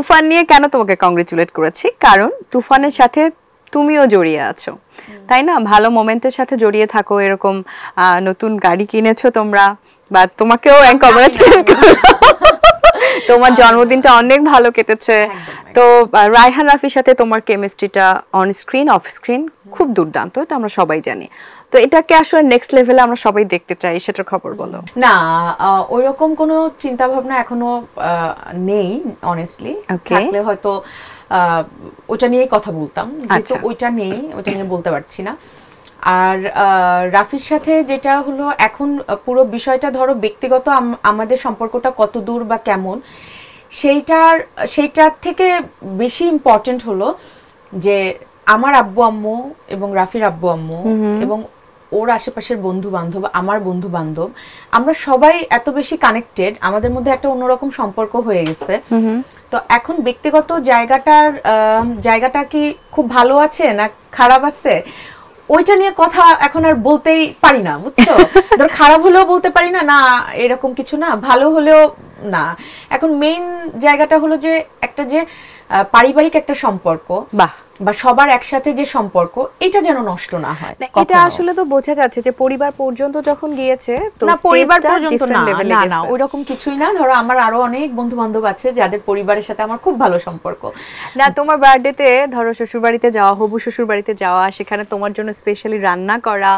তুফান নিয়ে কেন তোমাকে কংগ্রেচুলেট করেছি কারণ তুফানের সাথে তুমিও জড়িয়ে আছো তাই না ভালো মোমেন্টের সাথে জড়িয়ে থাকো এরকম নতুন গাড়ি কিনেছো তোমরা বা তোমাকেও আচ্ছা, কভারেজ তোমার জন্মদিনটা অনেক ভালো কেটেছে তো রায়হান রাফির সাথে তোমার কেমিস্ট্রিটা অন স্ক্রিন অফ স্ক্রিন খুব দুর্দান্ত এটা আমরা সবাই জানি তো এটাকে আসলে নেক্সট লেভেলে আমরা সবাই দেখতে চাই সেটার খবর বলো না ওইরকম কোনো চিন্তা ভাবনা এখনো নেই অনেস্টলি থাকলে হয়তো ওটা নিয়ে কথা বলতাম যেহেতু আচ্ছা। ওইটা নেই ওটা নিয়ে বলতে পারছি না আর রাফির সাথে যেটা হলো এখন পুরো বিষয়টা ধরো ব্যক্তিগত আমাদের সম্পর্কটা কত দূর বা কেমন সেইটার সেইটার থেকে বেশি ইম্পর্টেন্ট হলো যে আমার আব্বু আম্মু এবং রাফির আব্বু আম্মু এবং ওর আশেপাশের বন্ধু বান্ধব আমার বন্ধু বান্ধব আমরা সবাই এত বেশি কানেক্টেড আমাদের মধ্যে একটা অন্যরকম সম্পর্ক হয়ে গেছে তো এখন ব্যক্তিগত জায়গাটার জায়গাটা কি খুব ভালো আছে না খারাপ আছে ওইটা নিয়ে কথা এখন আর বলতেই পারি না বুঝছো ধর খারাপ হলেও বলতে পারি না না এরকম কিছু না ভালো হলেও না এখন মেইন জায়গাটা হলো যে একটা যে পারিবারিক একটা সম্পর্ক বাহ বা সবার একসাথে যে সম্পর্ক এটা যেন নষ্ট না হয় এটা আসলে তো বোঝা যাচ্ছে যে পরিবার পর্যন্ত যখন গিয়েছে না পরিবার পর্যন্ত না না না ওই রকম কিছুই না ধরো আমার আরো অনেক বন্ধু বান্ধব আছে যাদের পরিবারের সাথে আমার খুব ভালো সম্পর্ক না তোমার বার্থডেতে ধরো শ্বশুর বাড়িতে যাওয়া হবু শ্বশুর বাড়িতে যাওয়া সেখানে তোমার জন্য স্পেশালি রান্না করা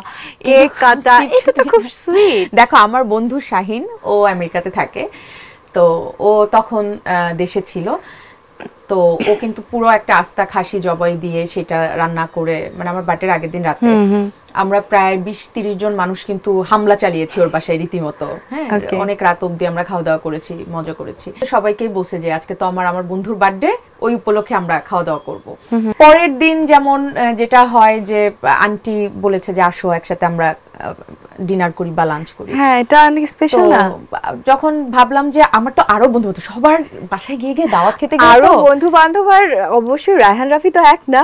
কেক কাটা এটা তো খুব সুইট দেখো আমার বন্ধু শাহিন ও আমেরিকাতে থাকে তো ও তখন দেশে ছিল তো ও কিন্তু পুরো একটা আস্তা খাসি জবাই দিয়ে সেটা রান্না করে মানে আমার বাটের আগের দিন রাতে আমরা প্রায় বিশ তিরিশ জন মানুষ কিন্তু হামলা চালিয়েছি ওর বাসায় রীতিমতো হ্যাঁ অনেক রাত অব্দি আমরা খাওয়া দাওয়া করেছি মজা করেছি সবাইকেই বসে যে আজকে তো আমার আমার বন্ধুর বার্থডে ওই উপলক্ষে আমরা খাওয়া দাওয়া করব পরের দিন যেমন যেটা হয় যে আন্টি বলেছে যে আসো একসাথে আমরা ডিনার করি বা লাঞ্চ করি হ্যাঁ এটা অনেক স্পেশাল না যখন ভাবলাম যে আমার তো আরো বন্ধু বান্ধব সবার বাসায় গিয়ে গিয়ে দাওয়াত খেতে গিয়ে আরো বন্ধু বান্ধব আর অবশ্যই রায়হান রাফি তো এক না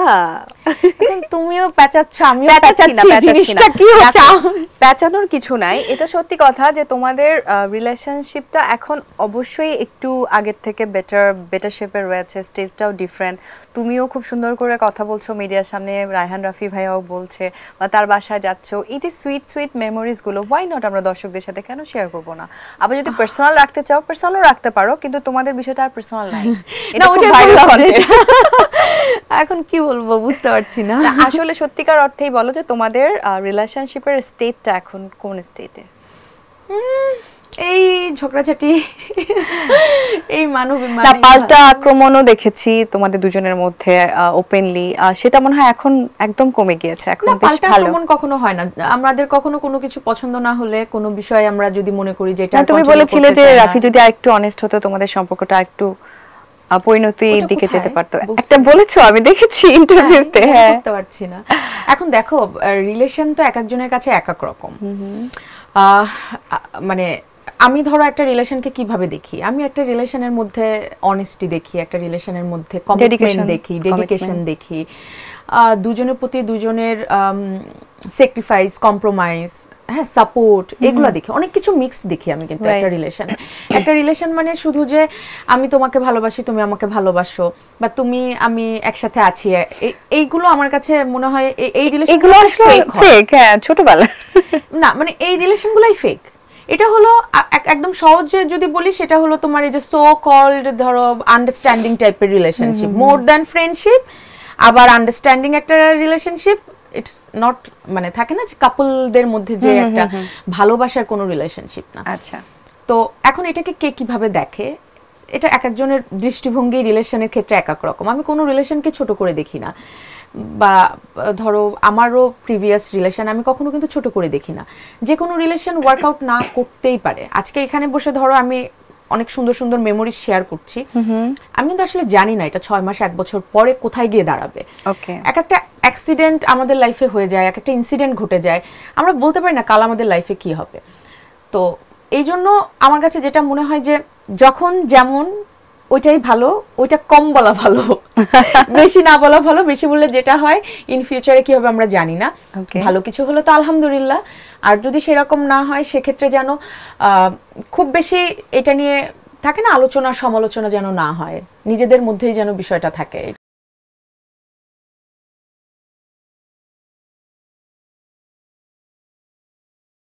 তুমিও প্যাচাচ্ছ আমিও প্যাচাচ্ছি জিনিসটা কি হচ্ছে প্যাচানোর কিছু নাই এটা সত্যি কথা যে তোমাদের রিলেশনশিপটা এখন অবশ্যই একটু আগের থেকে বেটার বেটার শেপে রয়েছে স্টেজটাও ডিফারেন্ট তুমিও খুব সুন্দর করে কথা বলছো মিডিয়ার সামনে রায়হান রাফি ভাইয়াও বলছে বা তার বাসায় যাচ্ছ ইট ইজ সুইট সুইট গুলো হোয়াই নট আমরা দর্শকদের সাথে কেন শেয়ার করব না আবার যদি পার্সোনাল রাখতে চাও পার্সোনালও রাখতে পারো কিন্তু তোমাদের বিষয়টা আর পার্সোনাল নাই এটা ওটা ভাইরাল কন্টেন্ট এখন কি বলবো বুঝতে পারছি না আসলে সত্যিকার অর্থেই বলো যে তোমাদের রিলেশনশিপের স্টেটটা এখন কোন স্টেটে এই ঝগড়াঝাটি এই মানব মানে পাল্টা আক্রমণও দেখেছি তোমাদের দুজনের মধ্যে ওপেনলি সেটা মনে হয় এখন একদম কমে গিয়েছে এখন বেশ ভালো পাল্টা আক্রমণ কখনো হয় না আমাদের কখনো কোনো কিছু পছন্দ না হলে কোনো বিষয়ে আমরা যদি মনে করি যে এটা তুমি বলেছিলে যে রাফি যদি আরেকটু অনেস্ট হতো তোমাদের সম্পর্কটা একটু পরিণতির দিকে যেতে পারতো একটা বলেছো আমি দেখেছি ইন্টারভিউতে হ্যাঁ বুঝতে হ্যাঁ। পারছি না এখন দেখো রিলেশন তো এক একজনের কাছে এক এক রকম মানে আমি ধরো একটা রিলেশনকে কিভাবে দেখি আমি একটা রিলেশনের মধ্যে অনেস্টি দেখি একটা রিলেশনের মধ্যে কমিটমেন্ট দেখি ডেডিকেশন দেখি দুজনের প্রতি দুজনের স্যাক্রিফাইস কম্প্রোমাইজ হ্যাঁ সাপোর্ট এগুলো দেখি অনেক কিছু মিক্সড দেখি আমি কিন্তু একটা রিলেশন একটা রিলেশন মানে শুধু যে আমি তোমাকে ভালোবাসি তুমি আমাকে ভালোবাসো বা তুমি আমি একসাথে আছি এইগুলো আমার কাছে মনে হয় এই রিলেশন ফেক হ্যাঁ ছোটবেলা না মানে এই রিলেশনগুলোই ফেক এটা হলো একদম সহজে যদি বলি সেটা হলো তোমার এই যে সো কল্ড ধরো আন্ডারস্ট্যান্ডিং টাইপের রিলেশনশিপ মোর দ্যান ফ্রেন্ডশিপ আবার আন্ডারস্ট্যান্ডিং একটা রিলেশনশিপ ইটস নট মানে থাকে না যে কাপলদের মধ্যে যে একটা ভালোবাসার কোনো রিলেশনশিপ না আচ্ছা তো এখন এটাকে কে কিভাবে দেখে এটা এক একজনের দৃষ্টিভঙ্গি রিলেশনের ক্ষেত্রে এক এক রকম আমি কোনো রিলেশনকে ছোট করে দেখি না বা ধরো আমারও প্রিভিয়াস রিলেশন আমি কখনো কিন্তু ছোট করে দেখি না যে কোনো রিলেশন ওয়ার্কআউট না করতেই পারে আজকে এখানে বসে ধরো আমি অনেক সুন্দর সুন্দর মেমোরি শেয়ার করছি আমি কিন্তু আসলে জানি না এটা ছয় মাস এক বছর পরে কোথায় গিয়ে দাঁড়াবে এক একটা অ্যাক্সিডেন্ট আমাদের লাইফে হয়ে যায় এক একটা ইনসিডেন্ট ঘটে যায় আমরা বলতে পারি না কাল আমাদের লাইফে কি হবে তো এই জন্য আমার কাছে যেটা মনে হয় যে যখন যেমন ওইটাই ভালো ওইটা কম বলা ভালো বেশি না বলা ভালো বেশি বললে যেটা হয় ইন ফিউচারে কি হবে আমরা জানি না ভালো কিছু হলো তো আলহামদুলিল্লাহ আর যদি সেরকম না হয় সেক্ষেত্রে যেন খুব বেশি এটা নিয়ে থাকে না আলোচনা সমালোচনা যেন না হয় নিজেদের মধ্যেই যেন বিষয়টা থাকে